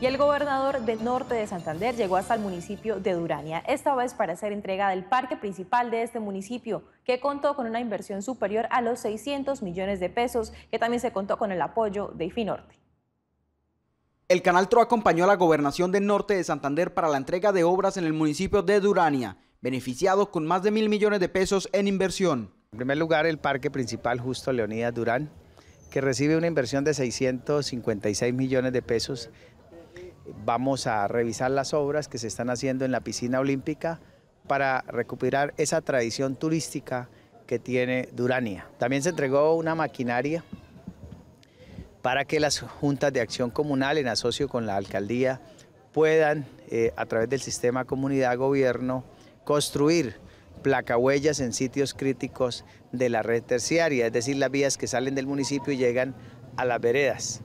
Y el gobernador del norte de Santander llegó hasta el municipio de Durania, esta vez para hacer entrega del parque principal de este municipio, que contó con una inversión superior a los 600 millones de pesos, que también se contó con el apoyo de Ifinorte. El canal TRO acompañó a la gobernación del norte de Santander para la entrega de obras en el municipio de Durania, beneficiado con más de mil millones de pesos en inversión. En primer lugar, el parque principal Justo Leonidas Durán, que recibe una inversión de 656 millones de pesos, Vamos a revisar las obras que se están haciendo en la piscina olímpica para recuperar esa tradición turística que tiene Durania. También se entregó una maquinaria para que las juntas de acción comunal en asocio con la alcaldía puedan, eh, a través del sistema comunidad-gobierno, construir placahuellas en sitios críticos de la red terciaria, es decir, las vías que salen del municipio y llegan a las veredas.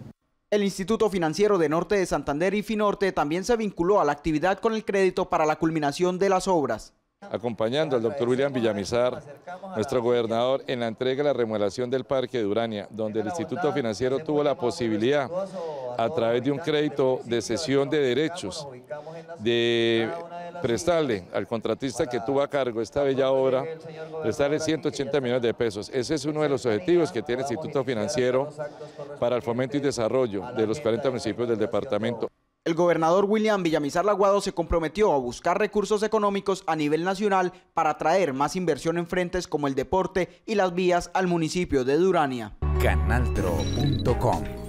El Instituto Financiero de Norte de Santander y Finorte también se vinculó a la actividad con el crédito para la culminación de las obras. Acompañando al doctor William Villamizar, nuestro gobernador, en la entrega de la remodelación del Parque de Urania, donde el Instituto Financiero tuvo la posibilidad a través de un crédito de cesión de derechos, de prestarle al contratista que tuvo a cargo esta bella obra, prestarle 180 millones de pesos. Ese es uno de los objetivos que tiene el Instituto Financiero para el fomento y desarrollo de los 40 municipios del departamento. El gobernador William Villamizar Laguado se comprometió a buscar recursos económicos a nivel nacional para atraer más inversión en frentes como el deporte y las vías al municipio de Durania. Canaltro.com